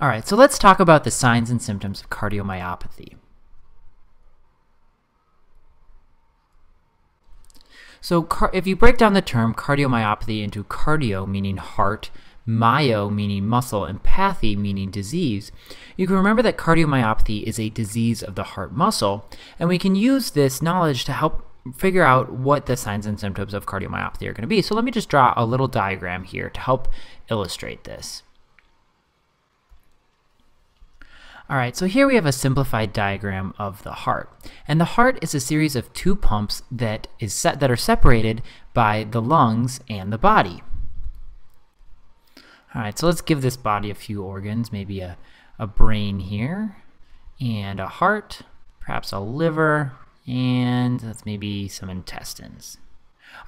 All right, so let's talk about the signs and symptoms of cardiomyopathy. So if you break down the term cardiomyopathy into cardio meaning heart, myo meaning muscle, and pathy meaning disease, you can remember that cardiomyopathy is a disease of the heart muscle, and we can use this knowledge to help figure out what the signs and symptoms of cardiomyopathy are going to be. So let me just draw a little diagram here to help illustrate this. Alright, so here we have a simplified diagram of the heart. And the heart is a series of two pumps that, is set, that are separated by the lungs and the body. Alright, so let's give this body a few organs, maybe a, a brain here, and a heart, perhaps a liver, and that's maybe some intestines.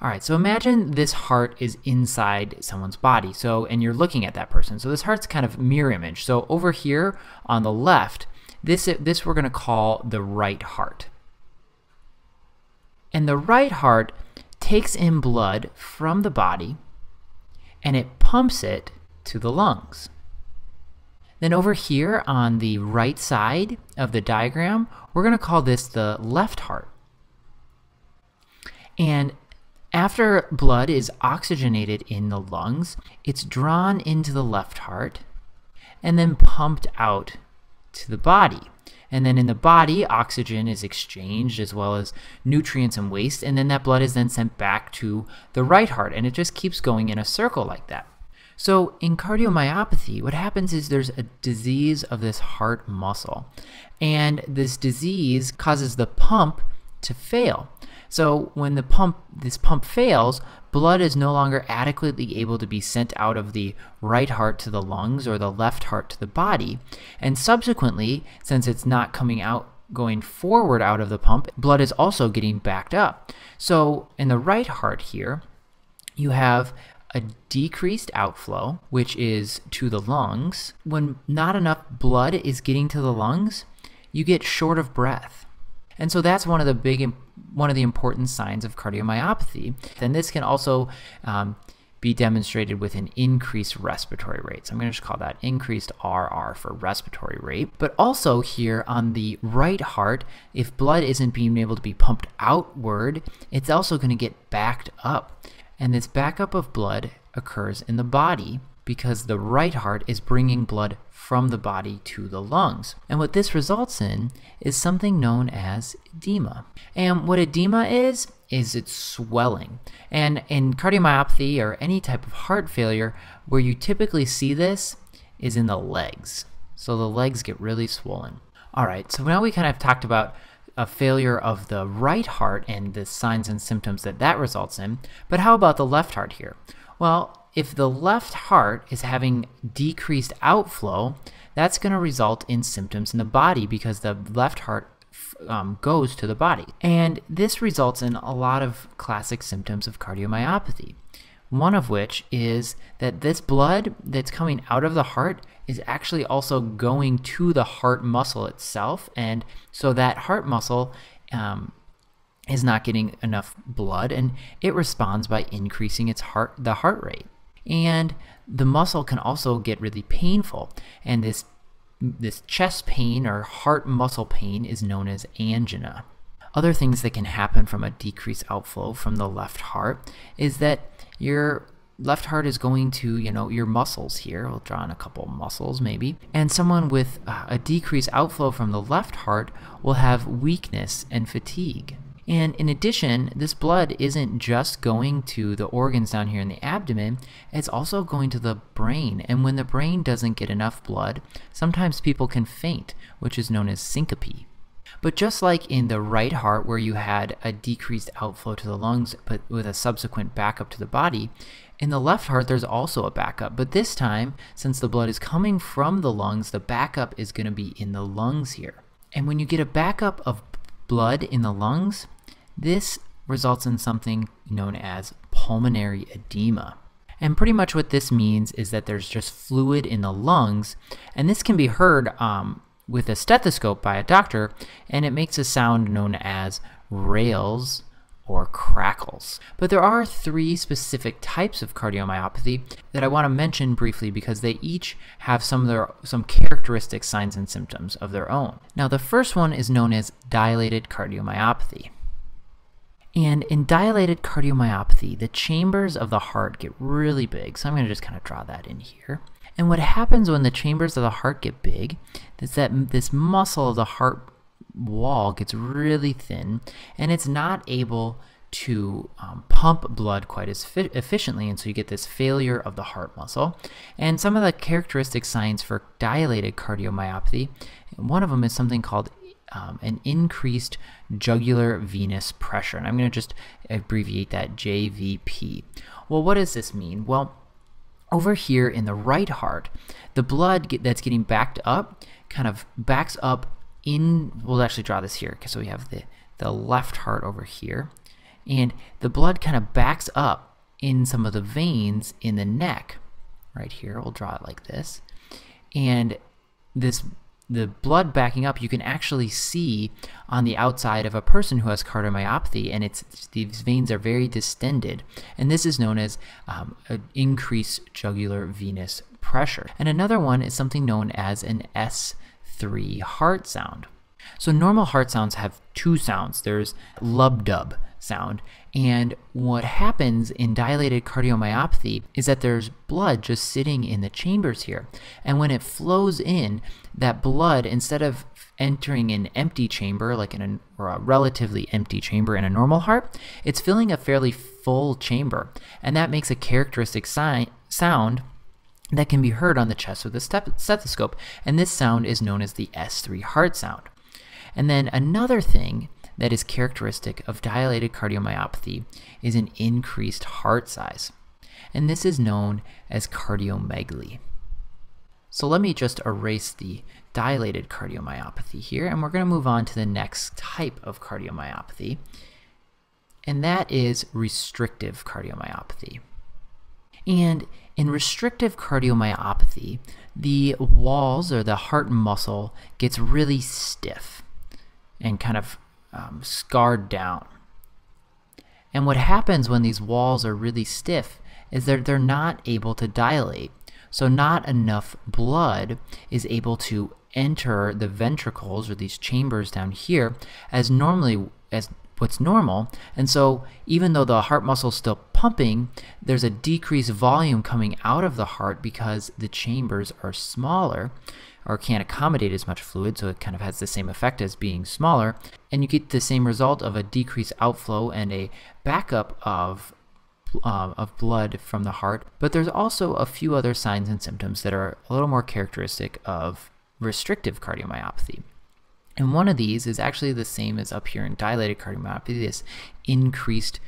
All right, so imagine this heart is inside someone's body. So, and you're looking at that person. So this heart's kind of mirror image. So over here on the left, this, this we're gonna call the right heart. And the right heart takes in blood from the body and it pumps it to the lungs. Then over here on the right side of the diagram, we're gonna call this the left heart. And after blood is oxygenated in the lungs, it's drawn into the left heart and then pumped out to the body. And then in the body, oxygen is exchanged as well as nutrients and waste, and then that blood is then sent back to the right heart, and it just keeps going in a circle like that. So in cardiomyopathy, what happens is there's a disease of this heart muscle, and this disease causes the pump to fail. So when the pump, this pump fails, blood is no longer adequately able to be sent out of the right heart to the lungs or the left heart to the body. And subsequently, since it's not coming out going forward out of the pump, blood is also getting backed up. So in the right heart here, you have a decreased outflow, which is to the lungs. When not enough blood is getting to the lungs, you get short of breath. And so that's one of the big, one of the important signs of cardiomyopathy. Then this can also um, be demonstrated with an increased respiratory rate. So I'm going to just call that increased RR for respiratory rate. But also here on the right heart, if blood isn't being able to be pumped outward, it's also going to get backed up. And this backup of blood occurs in the body because the right heart is bringing blood from the body to the lungs. And what this results in is something known as edema. And what edema is, is it's swelling. And in cardiomyopathy or any type of heart failure, where you typically see this is in the legs. So the legs get really swollen. All right, so now we kind of talked about a failure of the right heart and the signs and symptoms that that results in, but how about the left heart here? Well, if the left heart is having decreased outflow, that's going to result in symptoms in the body because the left heart um, goes to the body. And this results in a lot of classic symptoms of cardiomyopathy. One of which is that this blood that's coming out of the heart is actually also going to the heart muscle itself. And so that heart muscle um, is not getting enough blood and it responds by increasing its heart the heart rate and the muscle can also get really painful. And this, this chest pain or heart muscle pain is known as angina. Other things that can happen from a decreased outflow from the left heart is that your left heart is going to, you know, your muscles here. We'll draw in a couple muscles maybe. And someone with uh, a decreased outflow from the left heart will have weakness and fatigue. And in addition, this blood isn't just going to the organs down here in the abdomen, it's also going to the brain. And when the brain doesn't get enough blood, sometimes people can faint, which is known as syncope. But just like in the right heart, where you had a decreased outflow to the lungs, but with a subsequent backup to the body, in the left heart, there's also a backup. But this time, since the blood is coming from the lungs, the backup is going to be in the lungs here. And when you get a backup of blood in the lungs, this results in something known as pulmonary edema. And pretty much what this means is that there's just fluid in the lungs, and this can be heard um, with a stethoscope by a doctor, and it makes a sound known as rails or crackles. But there are three specific types of cardiomyopathy that I want to mention briefly because they each have some of their some characteristic signs and symptoms of their own. Now the first one is known as dilated cardiomyopathy. And in dilated cardiomyopathy, the chambers of the heart get really big. So I'm going to just kind of draw that in here. And what happens when the chambers of the heart get big is that this muscle of the heart wall gets really thin and it's not able to um, pump blood quite as efficiently, and so you get this failure of the heart muscle. And some of the characteristic signs for dilated cardiomyopathy, one of them is something called um, an increased jugular venous pressure, and I'm going to just abbreviate that JVP. Well, what does this mean? Well, over here in the right heart, the blood get, that's getting backed up kind of backs up in, we'll actually draw this here, so we have the, the left heart over here, and the blood kind of backs up in some of the veins in the neck, right here, we'll draw it like this, and this the blood backing up, you can actually see on the outside of a person who has cardiomyopathy, and it's these veins are very distended, and this is known as um, increased jugular venous pressure. And another one is something known as an S three heart sound. So normal heart sounds have two sounds. There's lub-dub sound, and what happens in dilated cardiomyopathy is that there's blood just sitting in the chambers here. And when it flows in, that blood, instead of entering an empty chamber, like in a, or a relatively empty chamber in a normal heart, it's filling a fairly full chamber. And that makes a characteristic si sound that can be heard on the chest with a stethoscope, and this sound is known as the S3 heart sound. And then another thing that is characteristic of dilated cardiomyopathy is an increased heart size, and this is known as cardiomegaly. So let me just erase the dilated cardiomyopathy here, and we're going to move on to the next type of cardiomyopathy, and that is restrictive cardiomyopathy. And in restrictive cardiomyopathy, the walls or the heart muscle gets really stiff and kind of um, scarred down. And what happens when these walls are really stiff is that they're not able to dilate. So not enough blood is able to enter the ventricles or these chambers down here as normally as what's normal. And so even though the heart muscle is still pumping, there's a decreased volume coming out of the heart because the chambers are smaller or can't accommodate as much fluid, so it kind of has the same effect as being smaller. And you get the same result of a decreased outflow and a backup of uh, of blood from the heart, but there's also a few other signs and symptoms that are a little more characteristic of restrictive cardiomyopathy. And one of these is actually the same as up here in dilated cardiomyopathy, this increased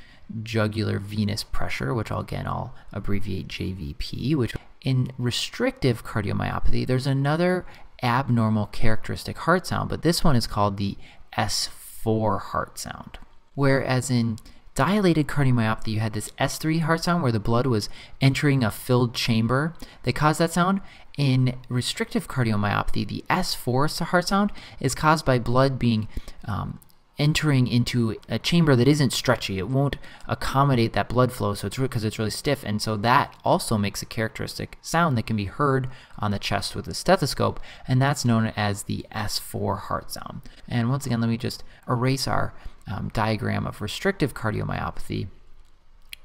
jugular venous pressure, which I'll, again I'll abbreviate JVP, which in restrictive cardiomyopathy, there's another abnormal characteristic heart sound, but this one is called the S4 heart sound. Whereas in dilated cardiomyopathy, you had this S3 heart sound where the blood was entering a filled chamber that caused that sound. In restrictive cardiomyopathy, the S4 heart sound is caused by blood being um, entering into a chamber that isn't stretchy. It won't accommodate that blood flow, so it's because it's really stiff, and so that also makes a characteristic sound that can be heard on the chest with a stethoscope, and that's known as the S4 heart sound. And once again, let me just erase our um, diagram of restrictive cardiomyopathy,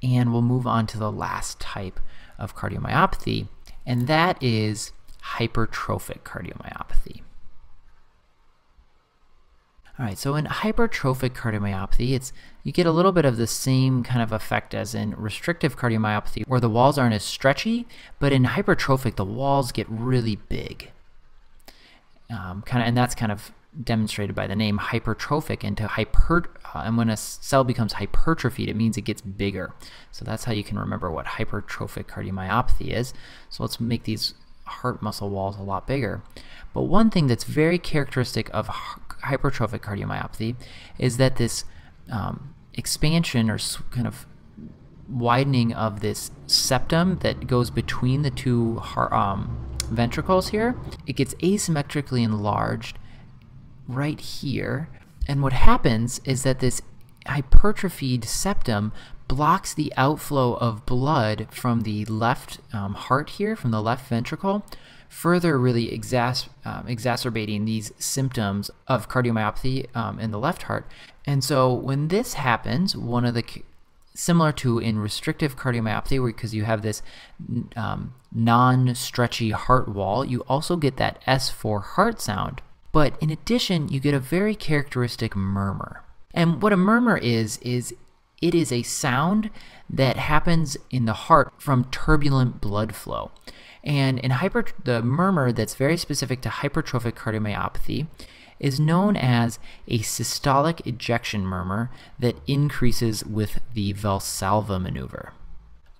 and we'll move on to the last type of cardiomyopathy, and that is hypertrophic cardiomyopathy. All right, so in hypertrophic cardiomyopathy, it's you get a little bit of the same kind of effect as in restrictive cardiomyopathy where the walls aren't as stretchy, but in hypertrophic the walls get really big. Um, kind of and that's kind of demonstrated by the name, hypertrophic into hyper. Uh, and when a cell becomes hypertrophied, it means it gets bigger. So that's how you can remember what hypertrophic cardiomyopathy is. So let's make these heart muscle walls a lot bigger. But one thing that's very characteristic of hypertrophic cardiomyopathy is that this um, expansion or kind of widening of this septum that goes between the two heart, um, ventricles here, it gets asymmetrically enlarged right here. And what happens is that this hypertrophied septum blocks the outflow of blood from the left um, heart here, from the left ventricle, further really exas um, exacerbating these symptoms of cardiomyopathy um, in the left heart. And so when this happens, one of the similar to in restrictive cardiomyopathy, because you have this um, non-stretchy heart wall, you also get that S4 heart sound. But in addition, you get a very characteristic murmur. And what a murmur is, is it is a sound that happens in the heart from turbulent blood flow. And in hyper, the murmur that's very specific to hypertrophic cardiomyopathy is known as a systolic ejection murmur that increases with the Valsalva maneuver.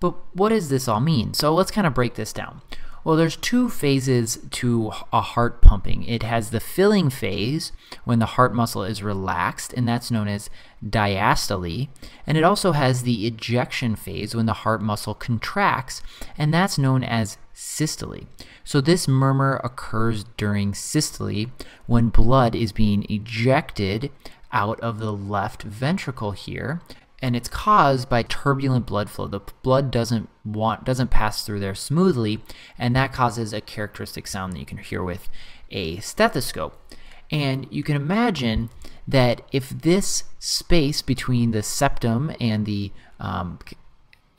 But what does this all mean? So let's kind of break this down. Well, there's two phases to a heart pumping. It has the filling phase when the heart muscle is relaxed, and that's known as diastole. And it also has the ejection phase when the heart muscle contracts, and that's known as systole. So this murmur occurs during systole when blood is being ejected out of the left ventricle here and it's caused by turbulent blood flow. The blood doesn't want doesn't pass through there smoothly, and that causes a characteristic sound that you can hear with a stethoscope. And you can imagine that if this space between the septum and the um,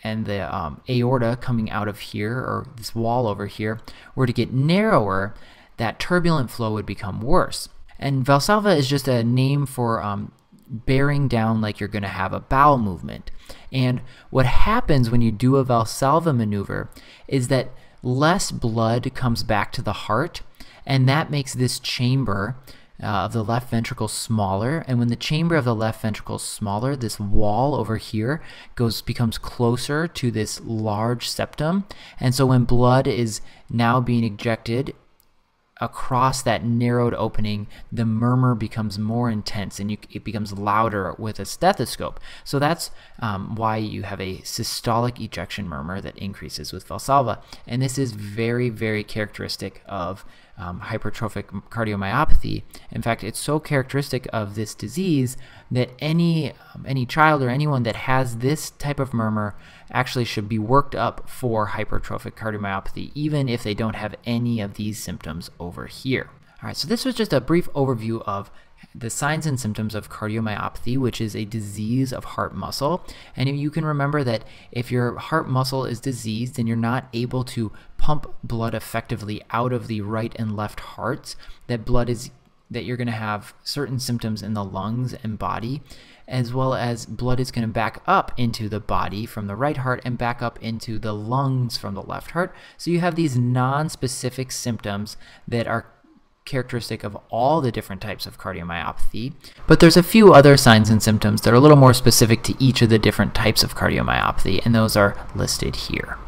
and the um, aorta coming out of here, or this wall over here, were to get narrower, that turbulent flow would become worse. And Valsalva is just a name for um, bearing down like you're going to have a bowel movement. And what happens when you do a Valsalva maneuver is that less blood comes back to the heart, and that makes this chamber uh, of the left ventricle smaller. And when the chamber of the left ventricle is smaller, this wall over here goes becomes closer to this large septum. And so when blood is now being ejected across that narrowed opening, the murmur becomes more intense and you, it becomes louder with a stethoscope. So that's um, why you have a systolic ejection murmur that increases with Valsalva. And this is very, very characteristic of um, hypertrophic cardiomyopathy. In fact, it's so characteristic of this disease that any um, any child or anyone that has this type of murmur actually should be worked up for hypertrophic cardiomyopathy, even if they don't have any of these symptoms over here. All right, so this was just a brief overview of the signs and symptoms of cardiomyopathy, which is a disease of heart muscle. And you can remember that if your heart muscle is diseased and you're not able to pump blood effectively out of the right and left hearts, that blood is that you're going to have certain symptoms in the lungs and body, as well as blood is going to back up into the body from the right heart and back up into the lungs from the left heart. So you have these non specific symptoms that are characteristic of all the different types of cardiomyopathy, but there's a few other signs and symptoms that are a little more specific to each of the different types of cardiomyopathy, and those are listed here.